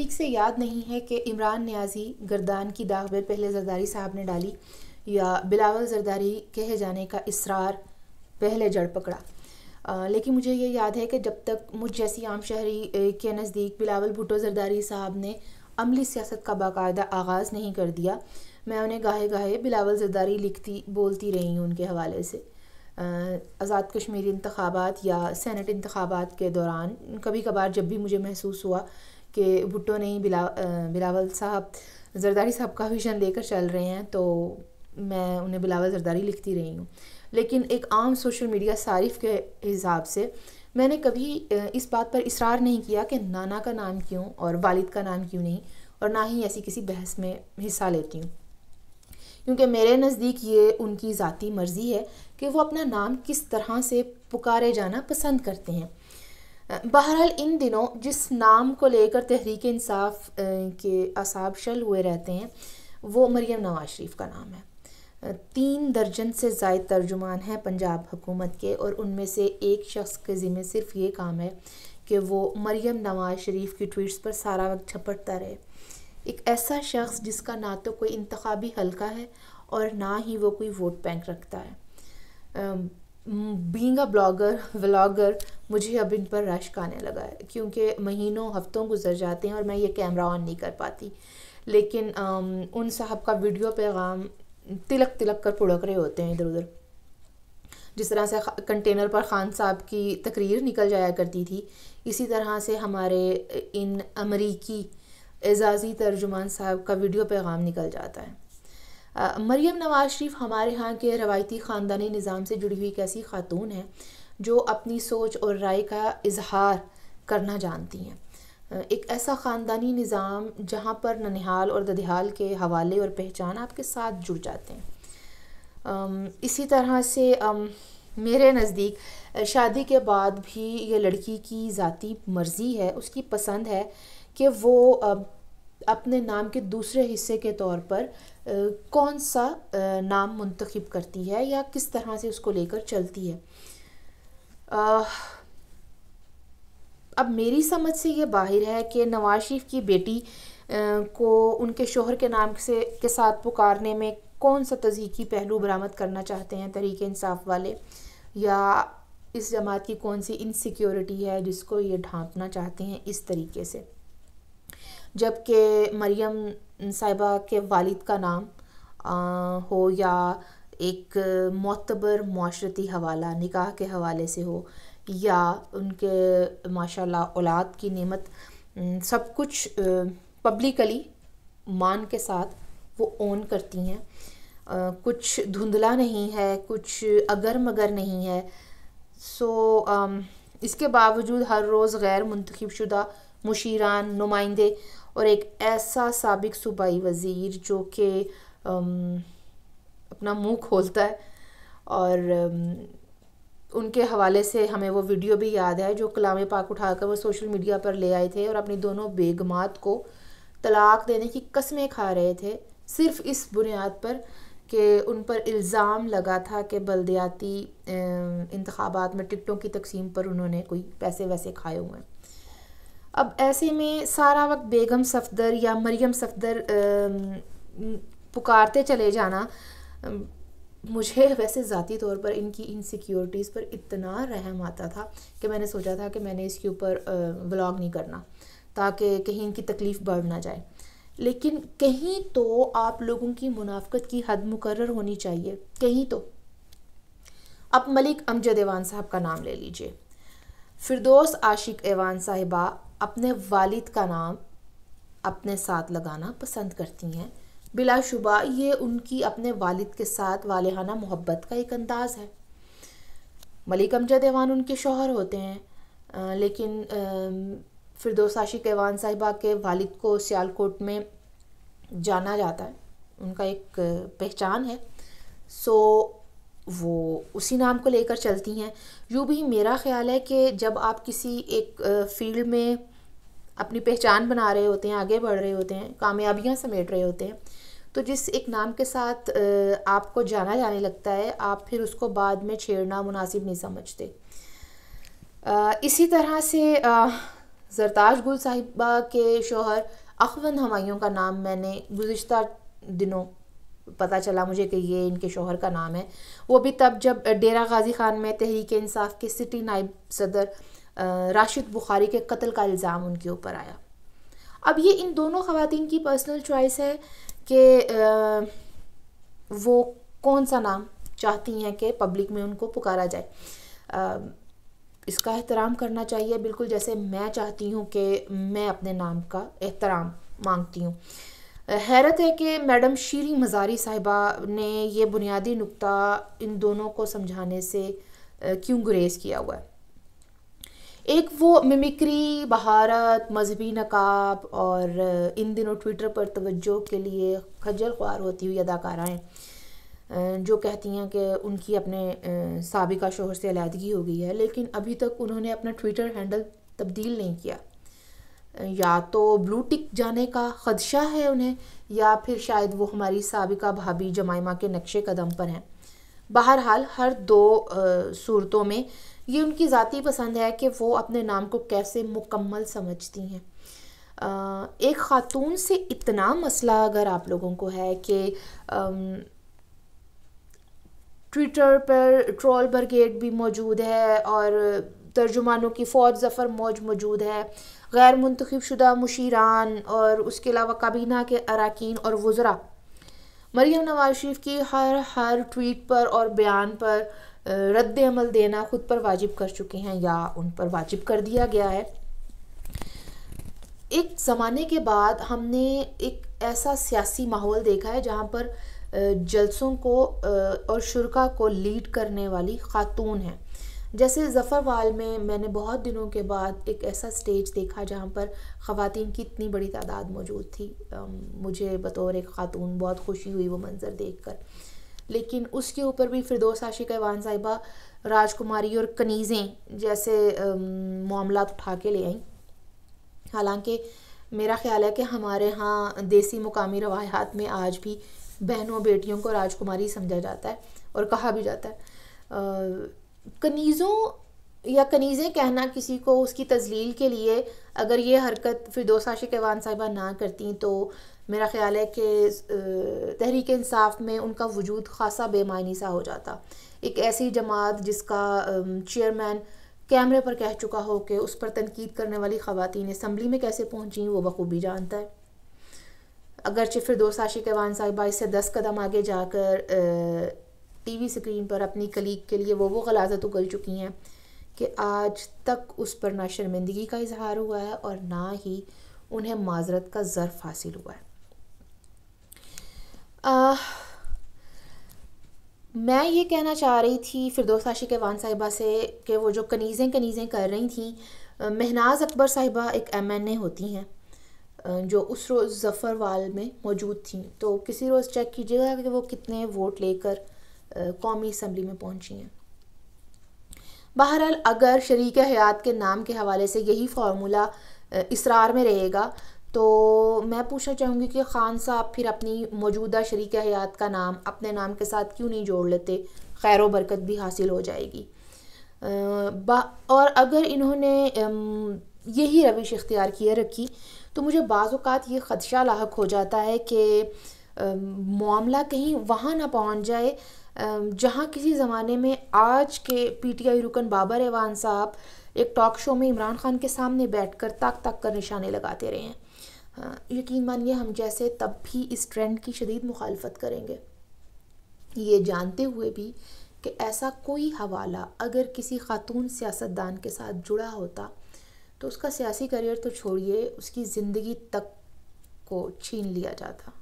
ठीक से याद नहीं है कि इमरान न्याजी गर्दान की दागबेल पहले जरदारी साहब ने डाली या बिलावल जरदारी कहे जाने का इसरार पहले जड़ पकड़ा आ, लेकिन मुझे ये याद है कि जब तक मुझ जैसी आम शहरी के नज़दीक बिलावल भुटो जरदारी साहब ने अमली सियासत का बाकायदा आगाज़ नहीं कर दिया मैं उन्हें गाहे गाहे बिलावल जरदारी लिखती बोलती रही हूँ उनके हवाले से आज़ाद कश्मीरी इंतबात या सैनट इंतबात के दौरान कभी कभार जब भी मुझे महसूस हुआ कि भुट्टो नहीं बिला बिलावल साहब जरदारी साहब का विजन लेकर चल रहे हैं तो मैं उन्हें बिलावल जरदारी लिखती रही हूँ लेकिन एक आम सोशल मीडिया सारिफ के हिसाब से मैंने कभी इस बात पर इसरार नहीं किया कि नाना का नाम क्यों और वालिद का नाम क्यों नहीं और ना ही ऐसी किसी बहस में हिस्सा लेती हूँ क्योंकि मेरे नज़दीक ये उनकी ज़ाती मर्ज़ी है कि वो अपना नाम किस तरह से पुकारे जाना पसंद करते हैं बहरहाल इन दिनों जिस नाम को लेकर तहरीक इंसाफ के असाब शल हुए रहते हैं वो मरीम नवाज शरीफ का नाम है तीन दर्जन से जायद तर्जुमान हैं पंजाब हुकूमत के और उनमें से एक शख्स के ज़िम्मे सिर्फ ये काम है कि वो मरीम नवाज शरीफ की ट्वीट्स पर सारा वक्त छपटता रहे एक ऐसा शख्स जिसका ना तो कोई इंतबी हलका है और ना ही वो कोई वोट बैंक रखता है बींग अ ब्लॉगर व्लागर मुझे अब इन पर रश आने लगा है क्योंकि महीनों हफ्तों गुजर जाते हैं और मैं ये कैमरा ऑन नहीं कर पाती लेकिन उन साहब का वीडियो पैगाम तिलक तिलक कर पुड़क रहे होते हैं इधर उधर जिस तरह से कंटेनर पर ख़ान साहब की तकरीर निकल जाया करती थी इसी तरह से हमारे इन अमरीकी एजाज़ी तर्जुमान साहब का वीडियो पैगाम निकल जाता है मरीम नवाज शरीफ हमारे यहाँ के रवायती ख़ानदानी निज़ाम से जुड़ी हुई एक ऐसी ख़ातून है जो अपनी सोच और राय का इजहार करना जानती हैं एक ऐसा ख़ानदानी निज़ाम जहाँ पर ननिहाल और ददिहाल के हवाले और पहचान आपके साथ जुड़ जाते हैं इसी तरह से मेरे नज़दीक शादी के बाद भी ये लड़की की ज़ाती मर्ज़ी है उसकी पसंद है कि वो अपने नाम के दूसरे हिस्से के तौर पर कौन सा नाम मुंतखब करती है या किस तरह से उसको लेकर चलती है अब मेरी समझ से ये बाहर है कि नवाज शरीफ की बेटी को उनके शोहर के नाम से के साथ पुकारने में कौन सा तजीकी पहलू बरामद करना चाहते हैं तरीके इंसाफ वाले या इस जमात की कौन सी इनसिक्योरिटी है जिसको ये ढांपना चाहते हैं इस तरीके से जबकि मरियम साहिबा के वालिद का नाम आ, हो या एक मतबर माशरती हवाला निकाह के हवाले से हो या उनके माशाल्लाह औलाद की नेमत सब कुछ पब्लिकली मान के साथ वो ओन करती हैं कुछ धुंधला नहीं है कुछ अगर मगर नहीं है सो इसके बावजूद हर रोज़ गैर मुंतखब शुदा मुशीरान नुमाइंदे और एक ऐसा सबक सूबाई वज़ीर जो कि अपना मुंह खोलता है और उनके हवाले से हमें वो वीडियो भी याद है जो कलाम पाक उठाकर वो सोशल मीडिया पर ले आए थे और अपनी दोनों बेगमात को तलाक देने की कस्में खा रहे थे सिर्फ इस बुनियाद पर कि उन पर इल्ज़ाम लगा था कि बलदयाती इंतबात में टिकटों की तकसीम पर उन्होंने कोई पैसे वैसे खाए हुए हैं अब ऐसे में सारा वक्त बेगम सफदर या मरियम सफदर पुकारते चले जाना मुझे वैसे ज़ाती तौर पर इनकी इनसिक्योरिटीज़ पर इतना रहम आता था कि मैंने सोचा था कि मैंने इसके ऊपर व्लॉग नहीं करना ताकि कहीं इनकी तकलीफ़ बढ़ ना जाए लेकिन कहीं तो आप लोगों की मुनाफ्त की हद मुकर होनी चाहिए कहीं तो अब मलिक अमजद एवान साहब का नाम ले लीजिए फिरदोस आशिक एवान साहिबा अपने वालिद का नाम अपने साथ लगाना पसंद करती हैं बिलाशुबा ये उनकी अपने वालिद के साथ वालहाना मोहब्बत का एक अंदाज़ है मलिक अमजद ऐवान उनके शोहर होते हैं लेकिन फिरदोस आशिक ऐवान साहिबा के वालिद को सियालकोट में जाना जाता है उनका एक पहचान है सो वो उसी नाम को लेकर चलती हैं यूँ भी मेरा ख्याल है कि जब आप किसी एक फील्ड में अपनी पहचान बना रहे होते हैं आगे बढ़ रहे होते हैं कामयाबियाँ समेट रहे होते हैं तो जिस एक नाम के साथ आपको जाना जाने लगता है आप फिर उसको बाद में छेड़ना मुनासिब नहीं समझते इसी तरह से जरताज गुल साहिबा के शोहर अखवंद हमायों का नाम मैंने गुज्त दिनों पता चला मुझे कि ये इनके शोहर का नाम है वो भी तब जब डेरा गाजी खान में तहरीक इंसाफ के सिटी नायब सदर राशिद बुखारी के कत्ल का इल्ज़ाम उनके ऊपर आया अब ये इन दोनों ख़वान की पर्सनल चॉइस है कि वो कौन सा नाम चाहती हैं कि पब्लिक में उनको पुकारा जाए आ, इसका एहतराम करना चाहिए बिल्कुल जैसे मैं चाहती हूँ कि मैं अपने नाम का एहतराम मांगती हूँ हैरत है कि मैडम शीरी मज़ारी साहिबा ने ये बुनियादी नुक्ता इन दोनों को समझाने से क्यों गुरेज किया हुआ है एक वो मिमिक्री बहारत मजहबी नकाब और इन दिनों ट्विटर पर तवज्जो के लिए खजल ख्वार होती हुई अदाकाराएँ जो कहती हैं कि उनकी अपने सबका शोहर से अलीहदगी हो गई है लेकिन अभी तक उन्होंने अपना ट्विटर हैंडल तब्दील नहीं किया या तो ब्लू टिक जाने का खदशा है उन्हें या फिर शायद वो हमारी सबका भाभी जमाइमा के नक्शे कदम पर हैं बहरहाल हर दो सूरतों में ये उनकी ज़ाती पसंद है कि वो अपने नाम को कैसे मुकम्मल समझती हैं एक ख़ातून से इतना मसला अगर आप लोगों को है कि ट्विटर पर ट्रोल ब्रिगेड भी मौजूद है और तर्जुमानों की फ़ौज ज़फ़र मौज मौजूद है गैर मंतखब शुदा मुशीरान और उसके अलावा काबीना के अरकान और वज़रा मरियम नवाज शरीफ की हर हर ट्वीट पर और बयान पर रद्द अमल देना ख़ुद पर वाजिब कर चुके हैं या उन पर वाजिब कर दिया गया है एक ज़माने के बाद हमने एक ऐसा सियासी माहौल देखा है जहाँ पर जलसों को और शुरा को लीड करने वाली ख़ातून हैं जैसे जफ़रवाल में मैंने बहुत दिनों के बाद एक ऐसा स्टेज देखा जहाँ पर ख़वान की इतनी बड़ी तादाद मौजूद थी मुझे बतौर एक ख़ातून बहुत खुशी हुई वो मंज़र देख कर लेकिन उसके ऊपर भी फिरदोस आशिक ऐवान साहिबा राजकुमारी और कनीज़ें जैसे मामला उठा के ले आई हालांकि मेरा ख्याल है कि हमारे यहाँ देसी मुकामी रवायात में आज भी बहनों बेटियों को राजकुमारी समझा जाता है और कहा भी जाता है कनीज़ों या कनीज़ें कहना किसी को उसकी तजलील के लिए अगर ये हरकत साशी शिकवान साहिबा ना करती तो मेरा ख्याल है कि तहरीक इंसाफ में उनका वजूद खासा बेमानी सा हो जाता एक ऐसी जमात जिसका चेयरमैन कैमरे पर कह चुका हो कि उस पर तनकीद करने वाली ख़वान इसम्बली में कैसे पहुँची वो बखूबी जानता है अगरचे फिर दोस्त आशिक अवान साहिबा इससे दस कदम आगे जाकर टी वी स्क्रीन पर अपनी कलीग के लिए वो वो गलाजत उगल चुकी हैं कि आज तक उस पर ना शर्मिंदगी का इजहार हुआ है और ना ही उन्हें माजरत का ज़र्फ़ हासिल हुआ है आ, मैं ये कहना चाह रही थी फिरदौस आशिक वान साहिबा से कि वो जो कनीज़ें कनीज़ें कर रही थी महनाज अकबर साहिबा एक एम एन ए होती हैं जो उस रोज़ जफ़रवाल में मौजूद थी तो किसी रोज़ चेक कीजिएगा कि वो कितने वोट लेकर कौमी असम्बली में पहुंची हैं बहरहाल अगर शरीक हयात के नाम के हवाले से यही फार्मूला इसरार में रहेगा तो मैं पूछना चाहूँगी कि ख़ान साहब फिर अपनी मौजूदा शरीक हयात का नाम अपने नाम के साथ क्यों नहीं जोड़ लेते खैर बरकत भी हासिल हो जाएगी और अगर इन्होंने यही रविश इख्तियार किए रखी तो मुझे बाज़ात ये ख़दशा लाक हो जाता है कि मामला कहीं वहाँ ना पहुँच जाए जहाँ किसी ज़माने में आज के पी टी आई रुकन बाबर एवान साहब एक टॉक शो में इमरान खान के सामने बैठ कर ताक ताक कर निशाने लगाते रहे हैं हाँ, यकीन मानिए हम जैसे तब भी इस ट्रेंड की शदीद मुखालफत करेंगे ये जानते हुए भी कि ऐसा कोई हवाला अगर किसी खातून सियासतदान के साथ जुड़ा होता तो उसका सियासी करियर तो छोड़िए उसकी ज़िंदगी तक को छीन लिया जाता